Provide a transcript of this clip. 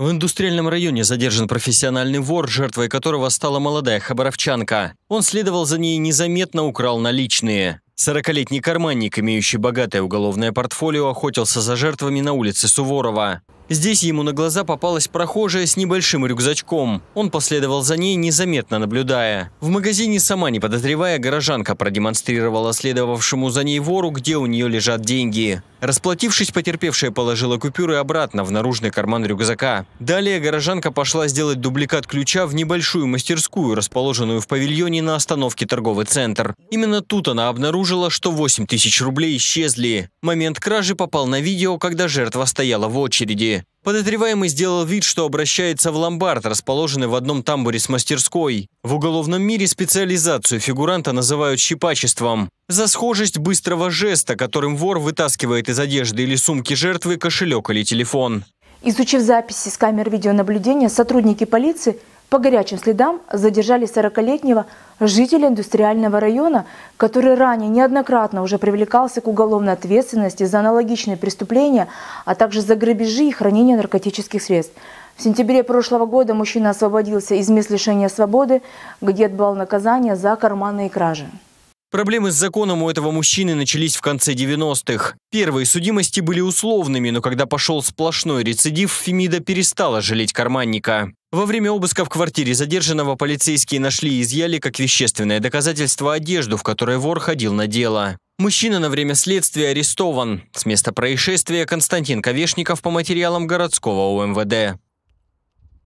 В индустриальном районе задержан профессиональный вор, жертвой которого стала молодая хабаровчанка. Он следовал за ней и незаметно украл наличные. 40-летний карманник, имеющий богатое уголовное портфолио, охотился за жертвами на улице Суворова. Здесь ему на глаза попалась прохожая с небольшим рюкзачком. Он последовал за ней, незаметно наблюдая. В магазине, сама не подозревая, горожанка продемонстрировала следовавшему за ней вору, где у нее лежат деньги. Расплатившись, потерпевшая положила купюры обратно в наружный карман рюкзака. Далее горожанка пошла сделать дубликат ключа в небольшую мастерскую, расположенную в павильоне на остановке торговый центр. Именно тут она обнаружила, что 8 тысяч рублей исчезли. Момент кражи попал на видео, когда жертва стояла в очереди подозреваемый сделал вид, что обращается в ломбард, расположенный в одном тамбуре с мастерской. В уголовном мире специализацию фигуранта называют щипачеством. За схожесть быстрого жеста, которым вор вытаскивает из одежды или сумки жертвы кошелек или телефон. Изучив записи с камер видеонаблюдения, сотрудники полиции – по горячим следам задержали 40-летнего жителя индустриального района, который ранее неоднократно уже привлекался к уголовной ответственности за аналогичные преступления, а также за грабежи и хранение наркотических средств. В сентябре прошлого года мужчина освободился из мест лишения свободы, где отбывал наказание за карманные кражи. Проблемы с законом у этого мужчины начались в конце 90-х. Первые судимости были условными, но когда пошел сплошной рецидив, Фемида перестала жалеть карманника. Во время обыска в квартире задержанного полицейские нашли и изъяли как вещественное доказательство одежду, в которой вор ходил на дело. Мужчина на время следствия арестован. С места происшествия Константин Ковешников по материалам городского ОМВД.